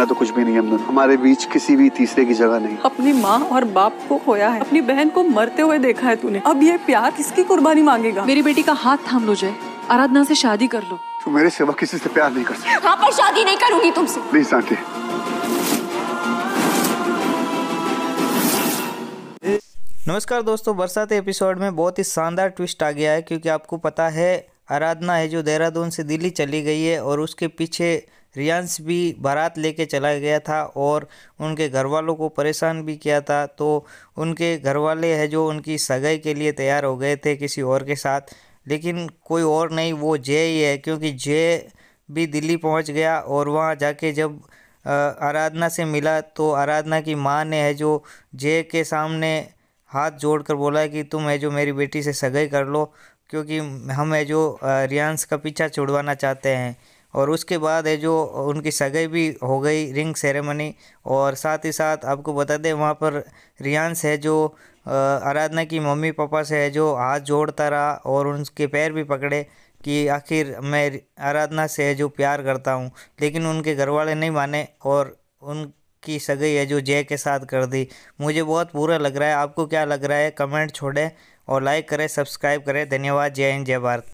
घूमना तो कुछ भी नहीं हम हमारे बीच किसी भी तीसरे की जगह नहीं अपनी माँ और बाप को खोया है अपनी बहन को मरते हुए देखा है तूने अब ये प्यार किसकी कुर्बानी मांगेगा मेरी बेटी का हाथ थाम लो जय आराधना से शादी कर लो तू मेरे सिवा किसी से प्यार नहीं कर सकती हाँ पर शादी नहीं करूंगी तुमसे प्लीज शांति नमस्कार दोस्तों बरसात एपिसोड में बहुत ही शानदार ट्विस्ट आ गया है क्योंकि आपको पता है आराधना है जो देहरादून से दिल्ली चली गई है और उसके पीछे रियांश भी बारात लेके चला गया था और उनके घर वालों को परेशान भी किया था तो उनके घर वाले हैं जो उनकी सगाई के लिए तैयार हो गए थे किसी और के साथ लेकिन कोई और नहीं वो जय ही है क्योंकि जय भी दिल्ली पहुंच गया और वहां जाके जब आराधना से मिला तो आराधना की माँ ने है जो जय के सामने हाथ जोड़कर बोला कि तुम है जो मेरी बेटी से सगाई कर लो क्योंकि हम है जो रियांश का पीछा छुड़वाना चाहते हैं और उसके बाद है जो उनकी सगाई भी हो गई रिंग सेरेमनी और साथ ही साथ आपको बता दें वहाँ पर रियांश है जो आराधना की मम्मी पापा से है जो हाथ जोड़ता रहा और उनके पैर भी पकड़े कि आखिर मैं आराधना से है जो प्यार करता हूँ लेकिन उनके घर वाले नहीं माने और उनकी सगाई है जो जय के साथ कर दी मुझे बहुत बुरा लग रहा है आपको क्या लग रहा है कमेंट छोड़ें और लाइक करें सब्सक्राइब करें धन्यवाद जय हिंद जय भारत